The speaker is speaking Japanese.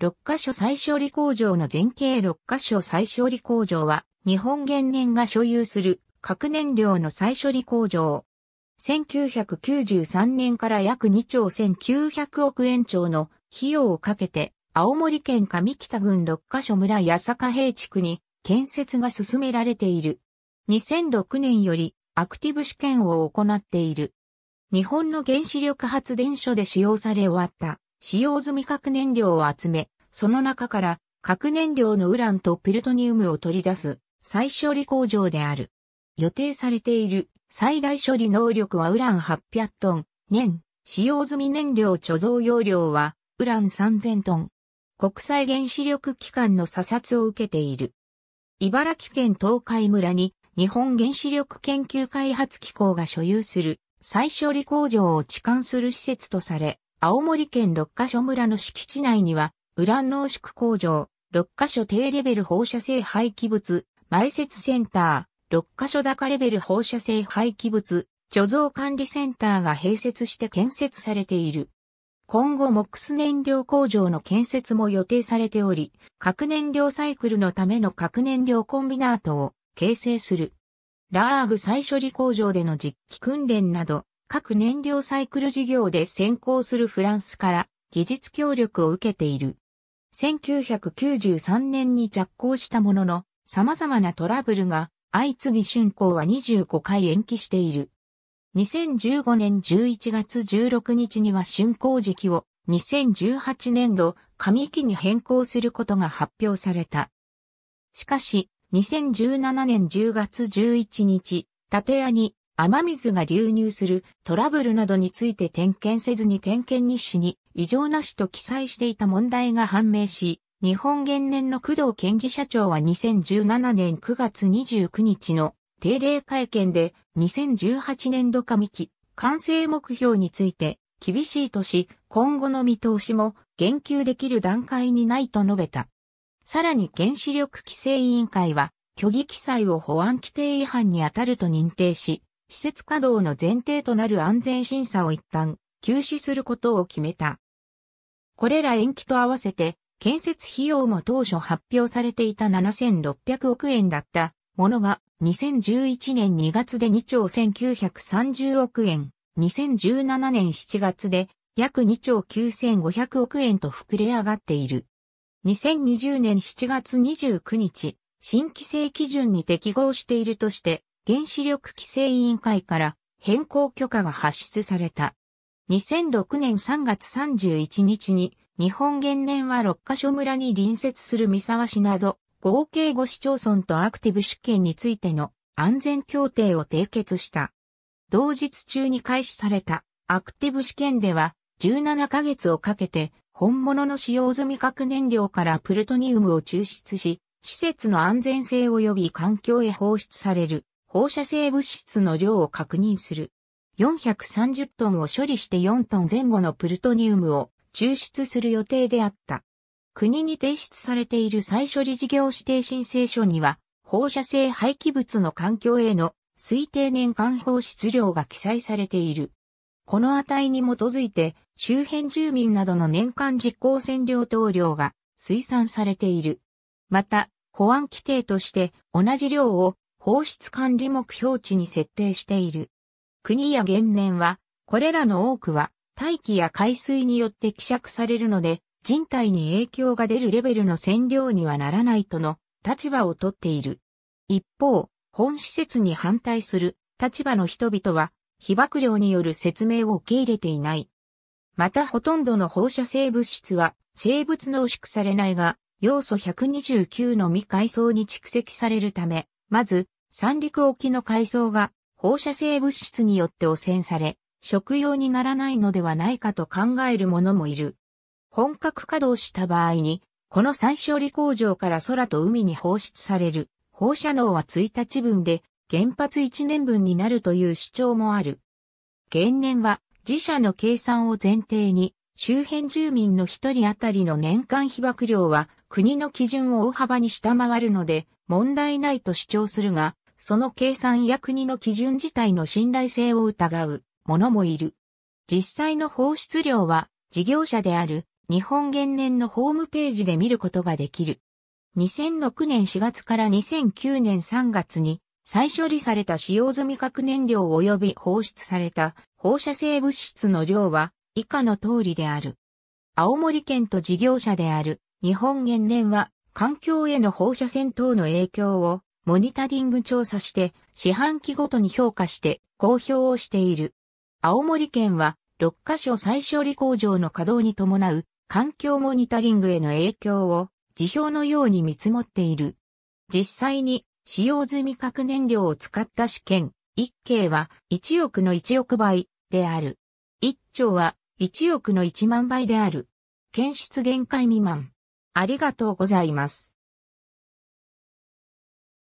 六ヶ所再処理工場の全景六ヶ所再処理工場は、日本原燃が所有する核燃料の再処理工場。1993年から約2兆1900億円超の費用をかけて、青森県上北郡六ヶ所村八坂平地区に建設が進められている。2006年よりアクティブ試験を行っている。日本の原子力発電所で使用され終わった使用済み核燃料を集め、その中から核燃料のウランとペルトニウムを取り出す再処理工場である。予定されている最大処理能力はウラン800トン、年、使用済み燃料貯蔵容量はウラン3000トン。国際原子力機関の査察を受けている。茨城県東海村に日本原子力研究開発機構が所有する再処理工場を置換する施設とされ、青森県六ヶ所村の敷地内には、ウラン濃縮工場、六ヶ所低レベル放射性廃棄物、埋設センター、六ヶ所高レベル放射性廃棄物、貯蔵管理センターが併設して建設されている。今後モックス燃料工場の建設も予定されており、核燃料サイクルのための核燃料コンビナートを形成する。ラーグ再処理工場での実機訓練など、各燃料サイクル事業で先行するフランスから技術協力を受けている。1993年に着工したものの、様々なトラブルが相次ぎ竣工は25回延期している。2015年11月16日には竣工時期を2018年度上期に変更することが発表された。しかし、2017年10月11日、建屋に雨水が流入するトラブルなどについて点検せずに点検日誌に異常なしと記載していた問題が判明し、日本原燃の工藤健治社長は2017年9月29日の定例会見で2018年度上期完成目標について厳しいとし、今後の見通しも言及できる段階にないと述べた。さらに原子力規制委員会は虚偽記載を保安規定違反に当たると認定し、施設稼働の前提となる安全審査を一旦休止することを決めた。これら延期と合わせて、建設費用も当初発表されていた7600億円だったものが、2011年2月で2兆1930億円、2017年7月で約2兆9500億円と膨れ上がっている。2020年7月29日、新規制基準に適合しているとして、原子力規制委員会から変更許可が発出された。2006年3月31日に日本原燃は六ヶ所村に隣接する三沢市など合計5市町村とアクティブ主権についての安全協定を締結した。同日中に開始されたアクティブ試験では17ヶ月をかけて本物の使用済み核燃料からプルトニウムを抽出し、施設の安全性及び環境へ放出される放射性物質の量を確認する。430トンを処理して4トン前後のプルトニウムを抽出する予定であった。国に提出されている再処理事業指定申請書には、放射性廃棄物の環境への推定年間放出量が記載されている。この値に基づいて、周辺住民などの年間実効線量等量が推算されている。また、保安規定として同じ量を放出管理目標値に設定している。国や原年は、これらの多くは、大気や海水によって希釈されるので、人体に影響が出るレベルの線量にはならないとの立場をとっている。一方、本施設に反対する立場の人々は、被爆量による説明を受け入れていない。またほとんどの放射性物質は生物濃縮されないが、要素129の未階層に蓄積されるため、まず三陸沖の海藻が放射性物質によって汚染され、食用にならないのではないかと考える者もいる。本格稼働した場合に、この再処理工場から空と海に放出される放射能は1日分で原発1年分になるという主張もある。減年は自社の計算を前提に周辺住民の1人当たりの年間被曝量は国の基準を大幅に下回るので問題ないと主張するが、その計算や国の基準自体の信頼性を疑う者もいる。実際の放出量は事業者である日本原燃のホームページで見ることができる。2006年4月から2009年3月に再処理された使用済み核燃料及び放出された放射性物質の量は以下の通りである。青森県と事業者である日本原燃は環境への放射線等の影響をモニタリング調査して四半期ごとに評価して公表をしている。青森県は6カ所再処理工場の稼働に伴う環境モニタリングへの影響を辞表のように見積もっている。実際に使用済み核燃料を使った試験1計は1億の1億倍である。1兆は1億の1万倍である。検出限界未満。ありがとうございます。